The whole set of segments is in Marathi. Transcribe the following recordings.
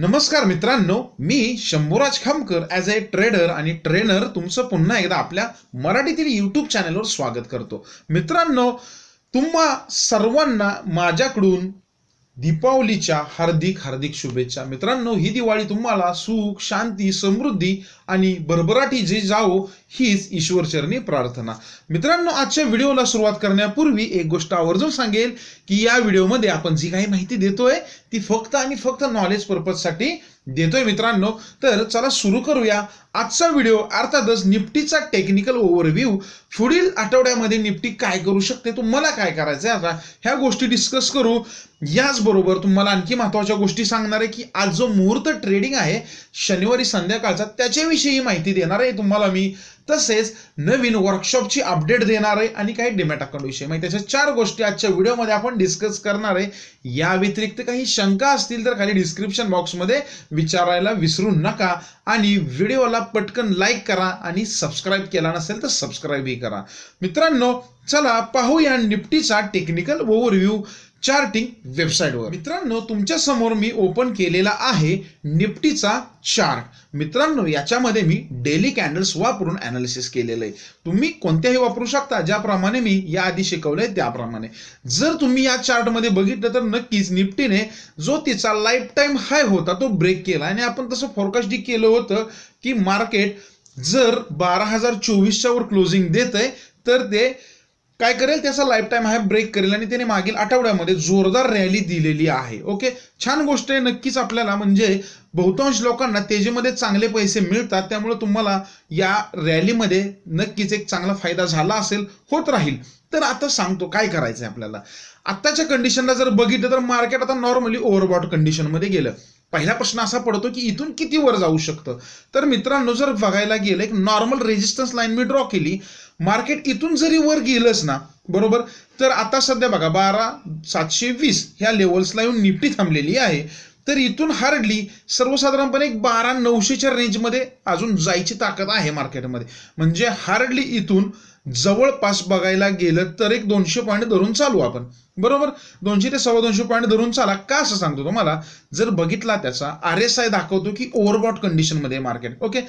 नमस्कार मित्रांनो मी Shambhuraj Khamkar as a trader आणि ट्रेनर तुमचं पुन्हा एकदा आपल्या मराठीतील यूट्यूब चॅनलवर स्वागत करतो मित्रांनो तुम्हा सर्वांना माझ्याकडून दीपावलीच्या हार्दिक हार्दिक शुभेच्छा मित्रांनो ही दिवाळी तुम्हाला सुख शांती समृद्धी आणि भरभराटी जे जावो हीच ईश्वरचरणी प्रार्थना मित्रांनो आजच्या व्हिडिओला सुरुवात करण्यापूर्वी एक गोष्ट आवर्जून सांगेल की या व्हिडिओमध्ये आपण जी काही माहिती देतोय ती फक्त आणि फक्त नॉलेज पर्पजसाठी देतोय मित्रांनो तर चला सुरू करूया आजचा व्हिडिओ अर्थातच निफ्टीचा टेक्निकल ओव्हरव्ह्यू पुढील आठवड्यामध्ये निफ्टी काय करू शकते तुम्हाला काय करायचं आहे आता ह्या गोष्टी डिस्कस करू याचबरोबर तुम्हाला आणखी महत्वाच्या गोष्टी सांगणार आहे की आज जो मुहूर्त ट्रेडिंग आहे शनिवारी संध्याकाळचा त्याच्याविषयी माहिती देणार आहे तुम्हाला मी तसेच नवीन वर्कशॉपची अपडेट देणार आहे आणि काही डिमॅट अकाउंट विषय म्हणजे त्याच्या चार गोष्टी आजच्या व्हिडिओमध्ये आपण डिस्कस करणार आहे या व्यतिरिक्त काही शंका असतील तर खाली डिस्क्रिप्शन बॉक्समध्ये विचारायला विसरू नका आणि व्हिडिओला पटकन लाईक करा आणि सबस्क्राईब केला नसेल तर सबस्क्राईबही करा मित्रांनो चला पाहूया निफ्टीचा टेक्निकल ओव्हरव्ह्यू चार्टिंग वेबसाईटवर मित्रांनो तुमच्या समोर मी ओपन केलेला आहे निफ्टीचा चार्ट मित्रांनो याच्यामध्ये मी डेली कॅन्डल्स वापरून ॲनालिसिस केलेलं आहे तुम्ही कोणत्याही वापरू शकता ज्याप्रमाणे मी याआधी शिकवलं आहे त्याप्रमाणे जर तुम्ही या चार्टमध्ये बघितलं तर नक्कीच निफ्टीने जो तिचा लाईफ टाईम हाय होता तो ब्रेक केला आणि आपण तसं फोरकास्ट केलं होतं की मार्केट जर बारा हजार चोवीसच्या वर क्लोजिंग देत आहे तर ते काय करेल त्याचा लाईफ टाईम हा ब्रेक करेल आणि त्याने मागील आठवड्यामध्ये जोरदार रॅली दिलेली आहे ओके छान गोष्ट आहे नक्कीच आपल्याला म्हणजे बहुतांश लोकांना तेजीमध्ये चांगले पैसे मिळतात त्यामुळे तुम्हाला या रॅलीमध्ये नक्कीच एक चांगला फायदा झाला असेल होत राहील तर आता सांगतो काय करायचं आहे आपल्याला आत्ताच्या कंडिशनला जर बघितलं तर मार्केट आता नॉर्मली ओव्हरबॉट कंडिशनमध्ये गेलं पहिला प्रश्न असा पडतो की इथून किती वर जाऊ शकतं तर मित्रांनो जर बघायला गेलं एक नॉर्मल रेजिस्टन्स लाईन मी ड्रॉ केली मार्केट इथून जरी वर गेलंच ना बरोबर तर आता सध्या बघा बारा सातशे वीस ह्या लेवल्सला येऊन निपटी थांबलेली आहे तर इथून हार्डली सर्वसाधारणपणे एक बारा नऊशेच्या रेंजमध्ये अजून जायची ताकद आहे मार्केटमध्ये म्हणजे हार्डली इथून जवळपास बघायला गेलं तर एक दोनशे पॉईंट धरून चालू आपण बरोबर दोनशे ते सव्वा दोनशे पॉईंट धरून चाला का असं सांगतो तुम्हाला जर बघितला त्याचा आर एस आय दाखवतो की ओव्हरबॉट कंडिशनमध्ये मार्केट ओके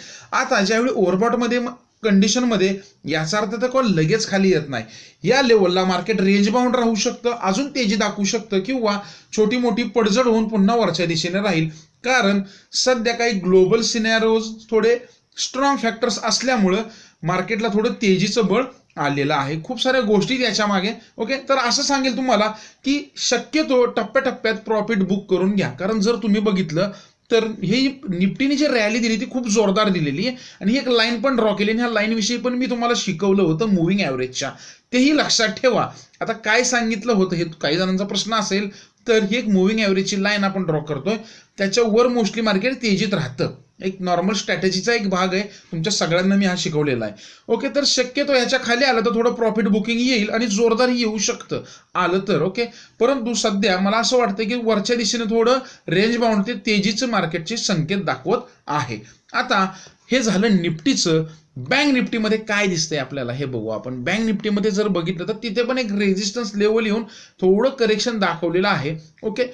आता ज्यावेळी ओव्हरबॉटमध्ये कंडिशनमध्ये याचा अर्थ तर कॉल लगेच खाली येत नाही या लेवलला मार्केट रेंज बाउंड राहू शकतं अजून तेजी दाखवू शकतं किंवा छोटी मोठी पडझड होऊन पुन्हा वरच्या दिशेने राहील कारण सध्या काही ग्लोबल सिनॅरोज थोडे स्ट्रॉंग फॅक्टर्स असल्यामुळं मार्केटला थोडं तेजीचं बळ आलेलं आहे खूप साऱ्या गोष्टी याच्या मागे ओके तर असं सांगेल तुम्हाला की शक्यतो टप्प्याटप्प्यात प्रॉफिट बुक करून घ्या कारण जर तुम्ही बघितलं तर हे निफ्टीने जी रॅली दिली ती खूप जोरदार दिलेली आहे आणि एक लाईन पण ड्रॉ केली आणि ह्या विषयी पण मी तुम्हाला शिकवलं होतं मुव्हिंग ॲव्हरेजच्या तेही लक्षात ठेवा आता काय सांगितलं होतं हे काही जणांचा प्रश्न असेल तर ही एक मुव्हिंग ॲव्हरेजची लाईन आपण ड्रॉ करतोय त्याच्यावर मोस्टली मार्केट तेजीत राहतं एक नॉर्मल स्ट्रॅटेजीचा एक भाग आहे तुमच्या सगळ्यांना मी हा शिकवलेला आहे ओके तर शक्यतो ह्याच्या खाली आलं तर थोडं प्रॉफिट बुकिंग येईल आणि जोरदार येऊ शकतं आलं तर ओके परंतु सध्या मला असं वाटतं की वरच्या दिशेने थोडं रेंज बाउंड ते तेजीचं मार्केटचे संकेत दाखवत आहे आता हे झालं निफ्टीचं बँक निफ्टीमध्ये काय दिसतंय आपल्याला हे बघू आपण बँक निफ्टीमध्ये जर बघितलं तर तिथे पण एक रेजिस्टन्स लेवल येऊन थोडं करेक्शन दाखवलेलं आहे ओके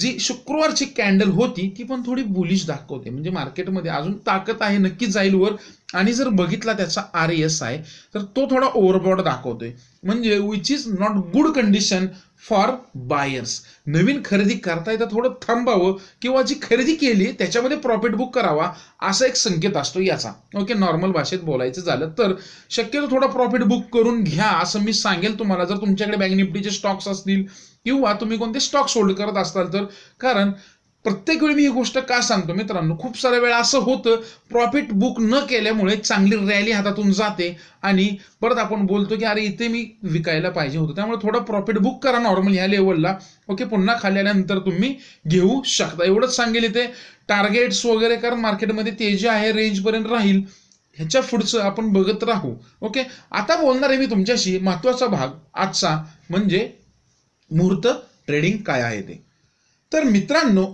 जी शुक्रवारची कॅन्डल होती ती पण थोडी बुलिश दाखवते म्हणजे मार्केटमध्ये अजून ताकद आहे नक्की जाईल वर आणि जर बघितला त्याचा आर एस आहे तर तो थोडा ओव्हरबॉड दाखवतोय म्हणजे which is not good condition for buyers नवीन खरेदी करता येतं थोडं थांबावं किंवा जी खरेदी केली त्याच्यामध्ये प्रॉफिट बुक करावा असा एक संकेत असतो याचा ओके नॉर्मल भाषेत बोलायचं झालं तर शक्यतो थोडा प्रॉफिट बुक करून घ्या असं मी सांगेल तुम्हाला जर तुमच्याकडे बँक निफ्टीचे स्टॉक्स असतील किंवा तुम्ही कोणते स्टॉक्स होल्ड करत असताल तर कारण प्रत्येक वेळी मी ही गोष्ट का सांगतो मित्रांनो खूप साऱ्या वेळा असं होतं प्रॉफिट बुक न केल्यामुळे चांगली रॅली हातातून जाते आणि परत आपण बोलतो की अरे इथे मी विकायला पाहिजे होतं त्यामुळे थोडं प्रॉफिट बुक करा नॉर्मल ह्या लेवलला ओके पुन्हा खाली आल्यानंतर तुम्ही घेऊ शकता एवढंच सांगेल इथे टार्गेट्स वगैरे कारण मार्केटमध्ये जे आहे रेंजपर्यंत राहील ह्याच्या पुढचं आपण बघत राहू ओके आता बोलणार आहे मी तुमच्याशी महत्त्वाचा भाग आजचा म्हणजे मुहूर्त ट्रेडिंग काय आहे ते तर मित्रांनो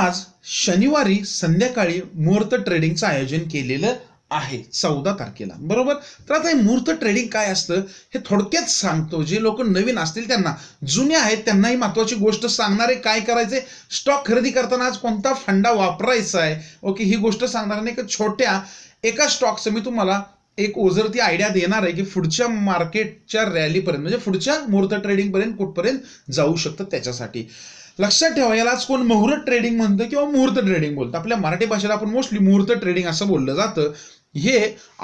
आज शनिवारी संध्याकाळी मुहूर्त ट्रेडिंगचं आयोजन केलेलं आहे चौदा तारखेला बरोबर तर आता हे मुहूर्त ट्रेडिंग काय असतं हे थोडक्यात सांगतो जे लोक नवीन असतील त्यांना जुने आहेत त्यांनाही महत्वाची गोष्ट सांगणारे काय करायचे स्टॉक खरेदी करताना आज कोणता फंडा वापरायचा आहे ओके ही गोष्ट सांगणार नाही छोट्या एका स्टॉकचं मी तुम्हाला एक ओझरती आयडिया देणार आहे की पुढच्या मार्केटच्या रॅलीपर्यंत म्हणजे पुढच्या मुहूर्त पर्यंत कुठपर्यंत जाऊ शकतं त्याच्यासाठी लक्षात ठेवा यालाच कोण मुहूर्त ट्रेडिंग म्हणतं किंवा मुहूर्त ट्रेडिंग बोलतं आपल्या मराठी भाषेला आपण मोस्टली मुहूर्त ट्रेडिंग असं बोललं जातं हे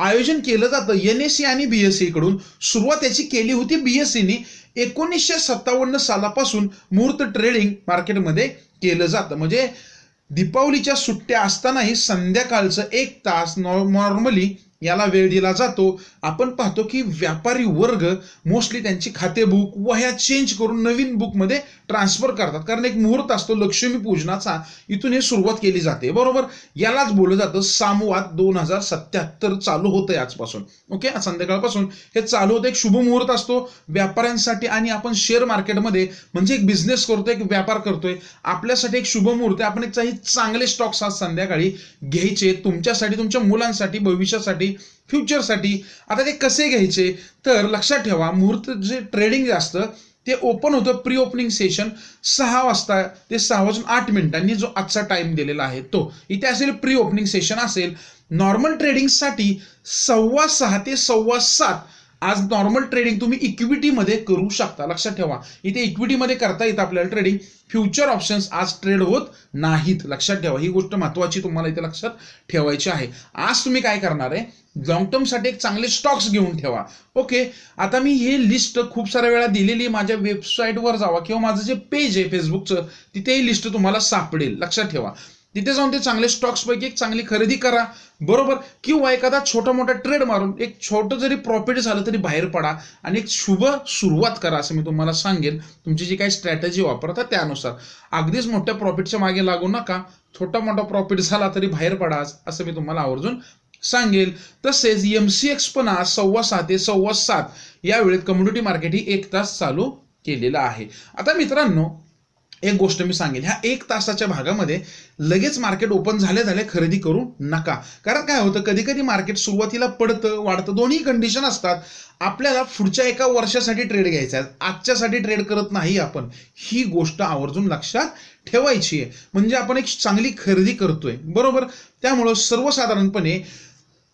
आयोजन केलं जातं एन एस सी आणि बीएससी e कडून सुरुवात याची केली होती बीएससीनी e एकोणीसशे सत्तावन्न सालापासून मुहूर्त ट्रेडिंग मार्केटमध्ये केलं जातं म्हणजे दीपावलीच्या सुट्ट्या असतानाही संध्याकाळचं एक तास नॉर्मली याला वेळ दिला जातो आपण पाहतो की व्यापारी वर्ग मोस्टली त्यांची खाते खातेबुक वह्या चेंज करून नवीन बुकमध्ये ट्रान्सफर करतात कारण एक मुहूर्त असतो लक्ष्मी पूजनाचा इथून हे सुरुवात केली जाते बरोबर यालाच बोललं जातं सामवाद दोन हजार सत्याहत्तर चालू होतं आजपासून ओके आज संध्याकाळपासून हे चालू होतं एक शुभ मुहूर्त असतो व्यापाऱ्यांसाठी आणि आपण शेअर मार्केटमध्ये म्हणजे एक बिझनेस करतोय एक व्यापार करतोय आपल्यासाठी एक शुभ मुहूर्त आहे आपण काही चांगले स्टॉक्स आज संध्याकाळी घ्यायचे तुमच्यासाठी तुमच्या मुलांसाठी भविष्यासाठी फ्युचरसाठी आता ते कसे घ्यायचे तर लक्षात ठेवा मुहूर्त जे ट्रेडिंग जे असतं ते ओपन होतं प्री ओपनिंग सेशन सहा वाजता ते सहा वाजून आठ मिनिटांनी जो आजचा टाइम दिलेला आहे तो इथे असेल प्री ओपनिंग सेशन असेल नॉर्मल ट्रेडिंगसाठी सव्वा सहा ते सव्वा सात आज नॉर्मल ट्रेडिंग तुम्ही इक्विटीमध्ये करू शकता लक्षात ठेवा इथे इक्विटीमध्ये करता येतं आपल्याला ट्रेडिंग फ्युचर ऑप्शन्स आज ट्रेड होत नाहीत लक्षात ठेवा ही गोष्ट महत्वाची तुम्हाला इथे लक्षात ठेवायची आहे आज तुम्ही काय करणार आहे लॉंग टर्मसाठी एक चांगले स्टॉक्स घेऊन ठेवा ओके आता मी हे लिस्ट खूप साऱ्या वेळा दिलेली माझ्या वेबसाईटवर जावा किंवा माझं जे पेज आहे फेसबुकचं तिथेही लिस्ट तुम्हाला सापडेल लक्षात ठेवा तिथे जाऊन ते चांगले स्टॉक्सपैकी एक चांगली खरेदी करा बरोबर किंवा एखादा छोटा मोठा ट्रेड मारून एक छोटं जरी प्रॉफिट झालं तरी बाहेर पडा आणि एक शुभ सुरुवात करा असं मी तुम्हाला सांगेल तुमची जी काही स्ट्रॅटजी वापरता त्यानुसार अगदीच मोठ्या प्रॉफिटच्या मागे लागू नका छोटा मोठा प्रॉफिट झाला तरी बाहेर पडा असं मी तुम्हाला आवर्जून सांगेल तसेच एम सी एक्स पण आज सव्वा सहा ते सव्वा सात या वेळेत कम्युनिटी मार्केट ही एक तास चालू केलेलं आहे आता मित्रांनो एक गोष्ट मी सांगेल ह्या एक तासाच्या भागामध्ये लगेच मार्केट ओपन झाले झाले खरेदी करू नका कारण काय होतं कधी कधी मार्केट सुरुवातीला पडतं वाढतं दोन्ही कंडिशन असतात आपल्याला पुढच्या एका वर्षासाठी ट्रेड घ्यायचा आहे आजच्यासाठी ट्रेड करत नाही आपण ही गोष्ट आवर्जून लक्षात ठेवायची आहे म्हणजे आपण एक चांगली खरेदी करतोय बरोबर त्यामुळं सर्वसाधारणपणे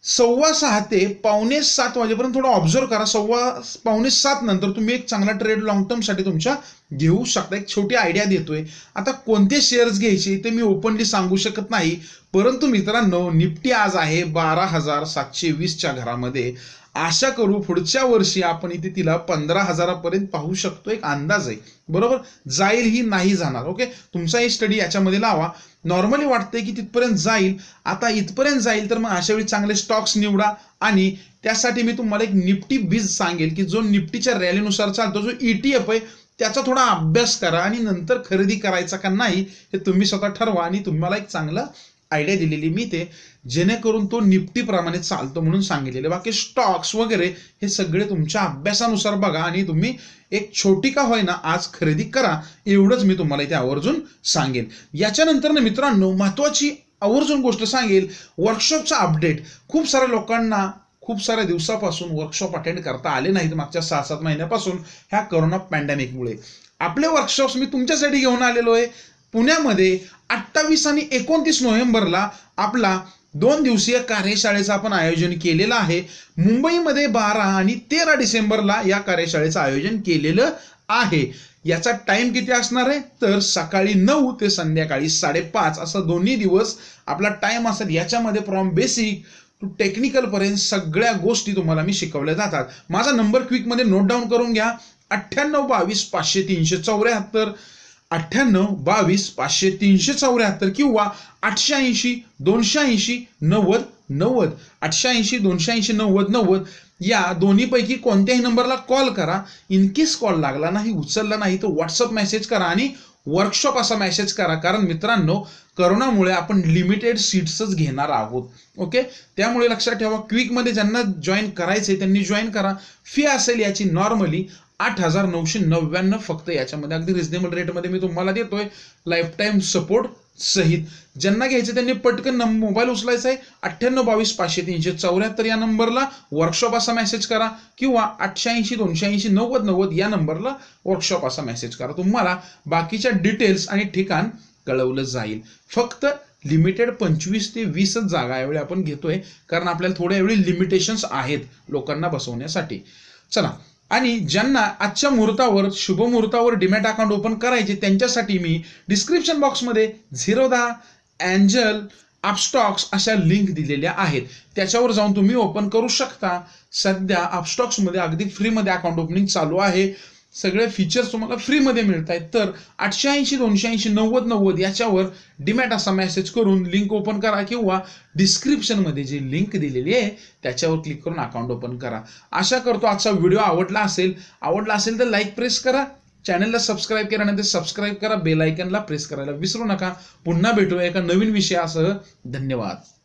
सव्वा सहा ते पावणे सात वाजेपर्यंत थोडा ऑब्झर्व करा सव्वा पावणे सात नंतर तुम्ही एक चांगला ट्रेड लॉंग टर्मसाठी तुमच्या घेऊ शकता एक छोटी आयडिया देतोय आता कोणते शेअर्स घ्यायचे ते मी ओपनली सांगू शकत नाही परंतु मित्रांनो निफ्टी आज आहे बारा हजार सातशे वीसच्या घरामध्ये आशा करू पुढच्या वर्षी आपण इथे तिला पंधरा हजारापर्यंत पाहू शकतो एक अंदाज आहे बरोबर जाईल ही नाही जाणार ओके तुमचा ही स्टडी याच्यामध्ये लावा नॉर्मली वाटतंय की तिथपर्यंत जाईल आता इथपर्यंत जाईल तर मग अशा वेळी चांगले स्टॉक्स निवडा आणि त्यासाठी मी तुम्हाला एक निफ्टी बीज सांगेल की जो निफ्टीच्या रॅलीनुसार चालतो जो ईटीएफ e आहे त्याचा थोडा अभ्यास करा आणि नंतर खरेदी करायचा का नाही हे तुम्ही स्वतः ठरवा आणि तुम्हाला एक चांगला आयडिया दिलेली मी ते जेणेकरून तो प्रमाणे चालतो म्हणून सांगितलेले बाकी स्टॉक्स वगैरे हे सगळे तुमच्या अभ्यासानुसार बघा आणि तुम्ही एक छोटी का ना आज खरेदी करा एवढंच मी तुम्हाला इथे आवर्जून सांगेन याच्यानंतर ना मित्रांनो महत्वाची आवर्जून गोष्ट सांगेल वर्कशॉपचा अपडेट खूप साऱ्या लोकांना खूप साऱ्या दिवसापासून वर्कशॉप अटेंड करता आले नाहीत मागच्या सहा सात महिन्यापासून ह्या करोना पॅन्डेमिकमुळे आपले वर्कशॉप्स मी तुमच्यासाठी घेऊन आलेलो आहे पुण्यामध्ये अठ्ठावीस आणि एकोणतीस नोव्हेंबरला आपला दोन दिवसीय कार्यशाळेचं आपण आयोजन केलेलं आहे मुंबईमध्ये बारा आणि तेरा डिसेंबरला या कार्यशाळेचं आयोजन केलेलं आहे याचा टाइम किती असणार आहे तर सकाळी नऊ ते संध्याकाळी साडेपाच असा दोन्ही दिवस आपला टाइम असेल याच्यामध्ये फ्रॉम बेसिक टू टेक्निकलपर्यंत सगळ्या गोष्टी तुम्हाला मी शिकवल्या जातात माझा नंबर क्विकमध्ये नोट डाऊन करून घ्या अठ्ठ्याण्णव बावीस पाचशे तीनशे चौऱ्याहत्तर अठ्ठ्याण्णव बावीस पाचशे तीनशे चौऱ्याहत्तर किंवा आठशे ऐंशी दोनशे ऐंशी नव्वद नव्वद आठशे ऐंशी दोनशे ऐंशी नव्वद नव्वद या दोन्हीपैकी कोणत्याही नंबरला कॉल करा इनकेस कॉल लागला नाही उचलला नाही तर व्हॉट्सअप मेसेज करा आणि वर्कशॉप असा मेसेज करा कारण मित्रांनो करोनामुळे आपण लिमिटेड सीट्सच घेणार आहोत ओके त्यामुळे लक्षात ठेवा क्विकमध्ये ज्यांना जॉईन करायचं आहे त्यांनी जॉईन करा फी असेल याची नॉर्मली आठ हजार नऊशे नव्याण्णव फक्त याच्यामध्ये अगदी रिझनेबल रेटमध्ये मी तुम्हाला देतोय लाईफ टाईम सपोर्ट सहित ज्यांना घ्यायचं त्यांनी पटकन मोबाईल उचलायचा आहे अठ्ठ्याण्णव बावीस पाचशे तीनशे चौऱ्याहत्तर या नंबरला वर्कशॉप असा मेसेज करा किंवा आठशे ऐंशी दोनशे ऐंशी नव्वद नव्वद या नंबरला वर्कशॉप असा मेसेज करा तुम्हाला बाकीच्या डिटेल्स आणि ठिकाण कळवलं जाईल फक्त लिमिटेड पंचवीस ते वीसच जागा यावेळी आपण घेतोय कारण आपल्याला थोड्या एवढी लिमिटेशन्स आहेत लोकांना बसवण्यासाठी चला आणि ज्यांना आजच्या मुहूर्तावर शुभ मुहूर्तावर डिमॅट अकाउंट ओपन करायचे त्यांच्यासाठी मी डिस्क्रिप्शन बॉक्समध्ये झिरो दा अँजल अपस्टॉक्स अशा लिंक दिलेल्या आहेत त्याच्यावर जाऊन तुम्ही ओपन करू शकता सध्या आपस्टॉक्समध्ये अगदी फ्रीमध्ये अकाउंट ओपनिंग चालू आहे सगळे फीचर्स तुम्हाला फ्रीमध्ये मिळत आहेत तर आठशे ऐंशी दोनशे ऐंशी नव्वद नव्वद याच्यावर डिमॅट असा मेसेज करून लिंक ओपन करा किंवा डिस्क्रिप्शनमध्ये जी लिंक दिलेली आहे त्याच्यावर क्लिक करून अकाउंट ओपन करा आशा करतो आजचा व्हिडिओ आवडला असेल आवडला असेल तर लाईक प्रेस करा चॅनलला सबस्क्राईब केल्यानंतर सबस्क्राईब करा बेलायकनला प्रेस करायला विसरू नका पुन्हा भेटूया एका नवीन विषयासह धन्यवाद